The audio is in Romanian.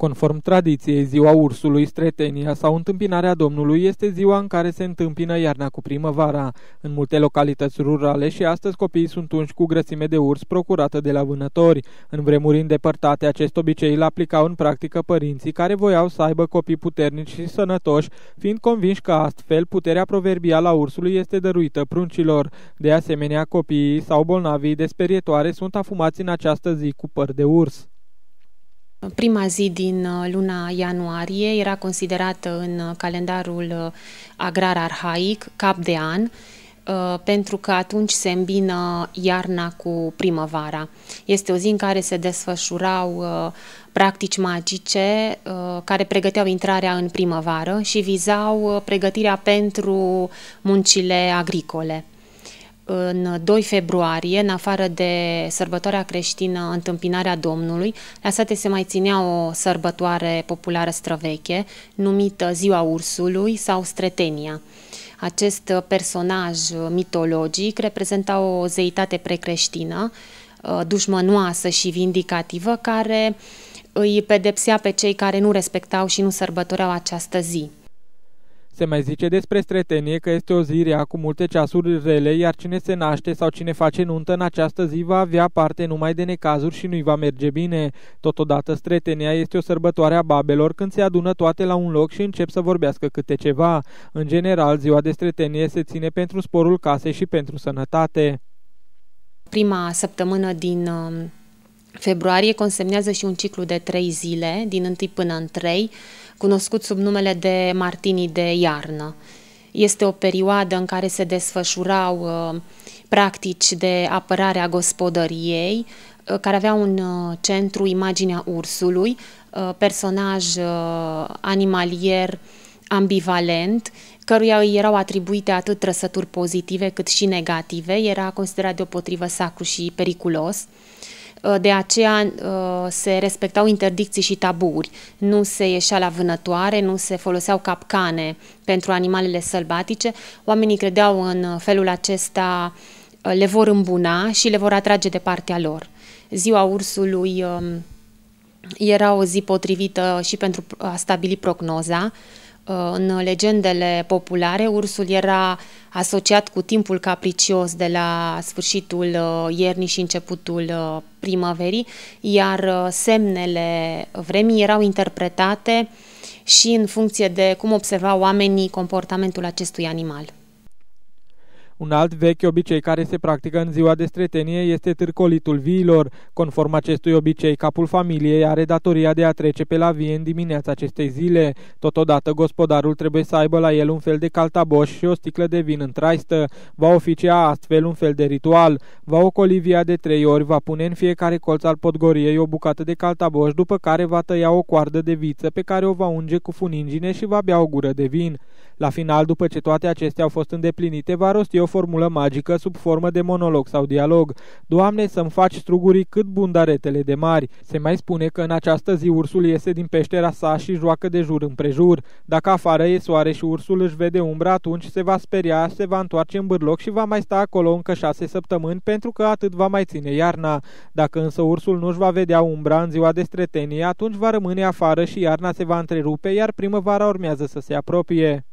Conform tradiției, ziua ursului, stretenia sau întâmpinarea Domnului este ziua în care se întâmpină iarna cu primăvara. În multe localități rurale și astăzi copiii sunt unși cu grăsime de urs procurată de la vânători. În vremuri îndepărtate, acest obicei îl aplicau în practică părinții care voiau să aibă copii puternici și sănătoși, fiind convinși că astfel puterea proverbială a ursului este dăruită pruncilor. De asemenea, copiii sau bolnavii de sperietoare sunt afumați în această zi cu păr de urs. Prima zi din uh, luna ianuarie era considerată în uh, calendarul uh, agrar arhaic cap de an, pentru că atunci se îmbină iarna cu primăvara. Este o zi în care se desfășurau practici magice care pregăteau intrarea în primăvară și vizau pregătirea pentru muncile agricole în 2 februarie, în afară de sărbătoarea creștină Întâmpinarea Domnului, la sate se mai ținea o sărbătoare populară străveche, numită Ziua Ursului sau Stretenia. Acest personaj mitologic reprezenta o zeitate precreștină, uh, dușmănoasă și vindicativă, care îi pedepsea pe cei care nu respectau și nu sărbătoreau această zi. Se mai zice despre stretenie că este o zi rea cu multe ceasuri rele, iar cine se naște sau cine face nuntă în această zi va avea parte numai de necazuri și nu-i va merge bine. Totodată, stretenia este o sărbătoare a babelor când se adună toate la un loc și încep să vorbească câte ceva. În general, ziua de stretenie se ține pentru sporul casei și pentru sănătate. Prima săptămână din um, Februarie consemnează și un ciclu de trei zile, din 1 până în 3, cunoscut sub numele de Martinii de iarnă. Este o perioadă în care se desfășurau uh, practici de apărare a gospodăriei, uh, care avea un uh, centru imaginea ursului, personaj animalier ambivalent, căruia îi erau atribuite atât trăsături pozitive cât și negative, era considerat deopotrivă sacru și periculos. Uh, de aceea uh, se respectau interdicții și taburi. Nu se ieșea la vânătoare, nu se foloseau capcane pentru animalele sălbatice. Oamenii credeau în uh, felul acesta le vor îmbuna și le vor atrage de partea lor. Ziua ursului um, era o zi potrivită și pentru a stabili prognoza, Uh, în legendele populare, ursul era asociat cu timpul capricios de la sfârșitul uh, iernii și începutul uh, primăverii, iar semnele vremii erau interpretate și în funcție de cum observau oamenii comportamentul acestui animal. Un alt vechi obicei care se practică în ziua de stretenie este târcolitul viilor. Conform acestui obicei, capul familiei are datoria de a trece pe la vie în dimineața acestei zile. Totodată, gospodarul trebuie să aibă la el un fel de caltaboș și o sticlă de vin în traistă. Va oficia astfel un fel de ritual. Va ocoli via de trei ori, va pune în fiecare colț al podgoriei o bucată de caltaboș, după care va tăia o coardă de viță pe care o va unge cu funingine și va bea o gură de vin. La final, după ce toate acestea au fost îndeplinite, va rosti o formulă magică sub formă de monolog sau dialog. Doamne, să-mi faci strugurii cât bundaretele de mari. Se mai spune că în această zi ursul iese din peștera sa și joacă de jur împrejur. Dacă afară e soare și ursul își vede umbra, atunci se va speria, se va întoarce în bârloc și va mai sta acolo încă șase săptămâni pentru că atât va mai ține iarna. Dacă însă ursul nu-și va vedea umbra în ziua de stretenie, atunci va rămâne afară și iarna se va întrerupe, iar primăvara urmează să se apropie.